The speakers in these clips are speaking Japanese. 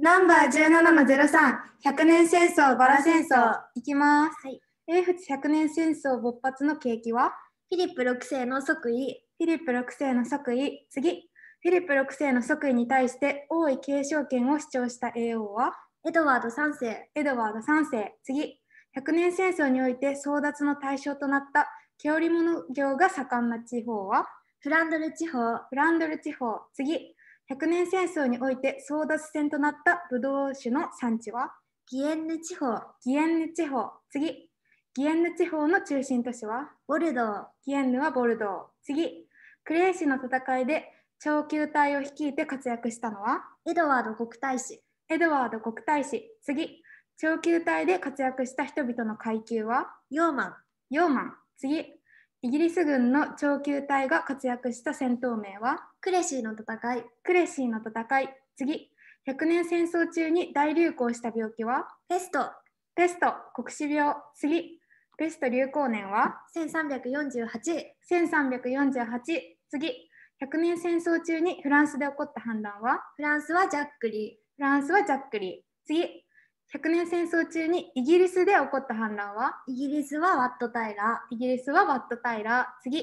ナンバー17-03、100年戦争、バラ戦争。いきます。はい。英仏100年戦争勃発の景気はフィリップ6世の即位。フィリップ6世の即位。次。フィリップ6世の即位に対して王位継承権を主張した英王はエドワード3世。エドワード3世。次。100年戦争において争奪の対象となった毛織物業が盛んな地方はフランドル地方。フランドル地方。次。100年戦争において争奪戦となったブドウ酒の産地はギエンヌ地方。ギエンヌ地方。次。ギエンヌ地方の中心都市はボルドー。ギエンヌはボルドー。次。クレー氏の戦いで超級隊を率いて活躍したのはエドワード国大使。エドワード国大使。次。超級隊で活躍した人々の階級はヨーマン。ヨーマン。次。イギリス軍の長級隊が活躍した戦闘名はクレシーの戦いクレシーの戦い次100年戦争中に大流行した病気はペストペスト黒死病次ペスト流行年は13481348次100年戦争中にフランスで起こった反乱はフランスはジャックリーフランスはジャックリー次100年戦争中にイギリスで起こった反乱はイギリスはワット・タイラーイギリスはワット・タイラー次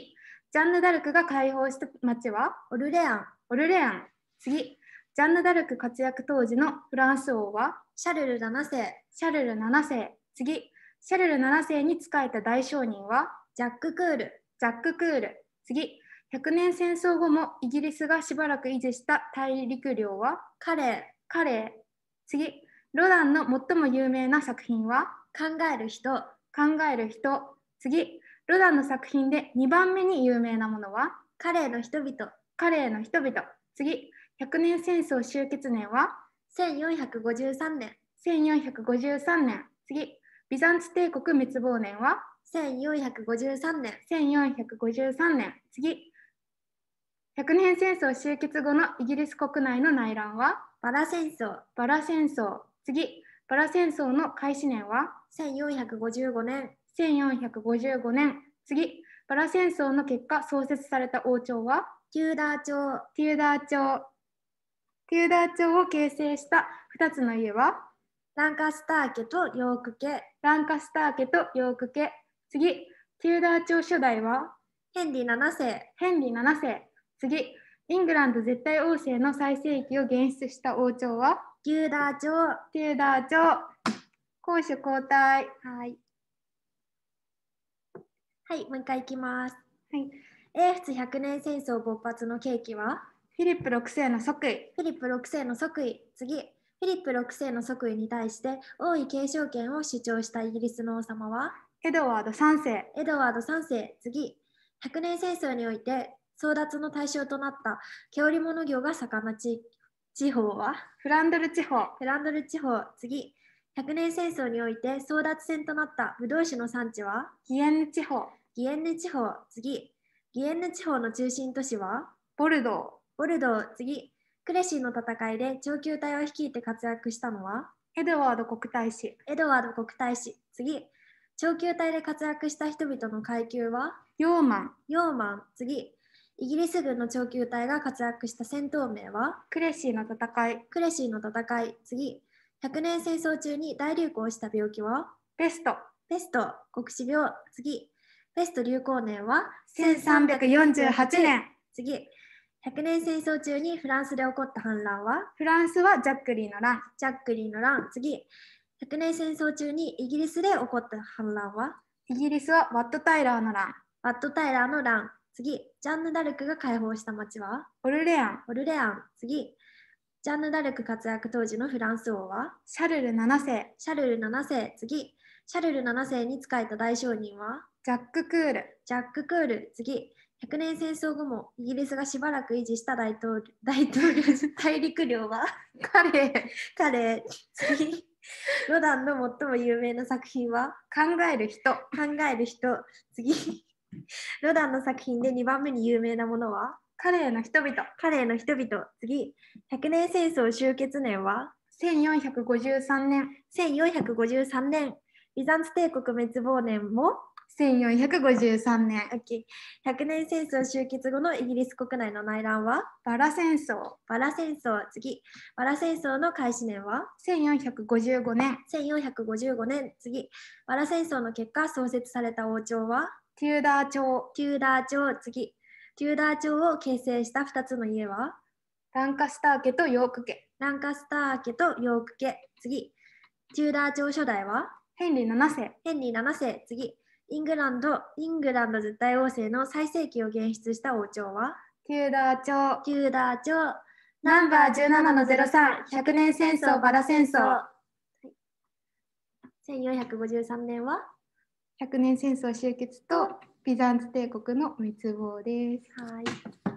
ジャンヌ・ダルクが解放した町はオルレアンオルレアン次ジャンヌ・ダルク活躍当時のフランス王はシャルル7世シャルル7世次シャルル7世に仕えた大商人はジャック・クールジャック・クール次100年戦争後もイギリスがしばらく維持した大陸領はカレーカレー次ロダンの最も有名な作品は考える人、考える人。次、ロダンの作品で2番目に有名なものは彼の人々、彼の人々。次、100年戦争終結年は1453年。1453年。次、ビザンツ帝国滅亡年は1453年。1453年。次、100年戦争終結後のイギリス国内の内乱はバラ戦争。バラ戦争。次、バラ戦争の開始年は1455年。1455年。次、バラ戦争の結果創設された王朝はテューダー朝。テューダー朝。テューダー朝を形成した2つの家はランカスター家とヨーク家。ランカスター家とヨーク家。次、テューダー朝初代はヘンリー7世。ヘンリー7世。次、イングランド絶対王政の最盛期を現出した王朝はューダー長。ューダー長。攻守交代。はい。はい、もう一回いきます。はい。英仏100年戦争勃発の契機はフィリップ6世の即位。フィリップ6世の即位。次。フィリップ6世の即位に対して王位継承権を主張したイギリスの王様はエドワード3世。エドワード3世。次。100年戦争において争奪の対象となった毛織物業が盛んな地域地方はフランドル地方。フランドル地方、次。100年戦争において争奪戦となったブドウ酒の産地はギエンヌ地方。ギエンヌ地方、次。ギエンヌ地方の中心都市はボルドー。ボルドー、次。クレシーの戦いで長級隊を率いて活躍したのはエドワード国大使。エドワード国大使、次。長級隊で活躍した人々の階級はヨーマン。ヨーマン、次。イギリス軍の長級隊が活躍した戦闘名はクレシーの戦いクレシーの戦い次100年戦争中に大流行した病気はペストペスト国死病次ペスト流行年は1348年次100年戦争中にフランスで起こった反乱はフランスはジャックリーの乱ジャックリーの乱次100年戦争中にイギリスで起こった反乱はイギリスはワット・タイラーの乱ワット・タイラーの乱次、ジャンヌ・ダルクが解放した街はオルレアン。オルレアン。次、ジャンヌ・ダルク活躍当時のフランス王はシャルル7世。シャルル7世。次、シャルル7世に仕えた大商人はジャック・クール。ジャック・クール。次、100年戦争後もイギリスがしばらく維持した大統領大統領 大陸領はカレー。カレー。次、ロダンの最も有名な作品は考える人。考える人。次。ロダンの作品で2番目に有名なものはカレーの人々。カレーの人々。次、100年戦争終結年は1453年。1453年。ビザンツ帝国滅亡年も1453年。100年戦争終結後のイギリス国内の内乱はバラ戦争。バラ戦争。次。バラ戦争の開始年は1455年。1455年。次。バラ戦争の結果創設された王朝はテューダー町。テューダー町、次。テューダー町を形成した2つの家はランカスター家とヨーク家。ランカスター家とヨーク家。次。テューダー朝初代はヘンリー7世。ヘンリー7世。次。イングランド、イングランド絶対王政の最盛期を現出した王朝はテューダー朝。テューダー朝。ナンバー17の03、100年戦争、バラ戦争。1453年は100年戦争終結とビザンツ帝国の滅亡です。はい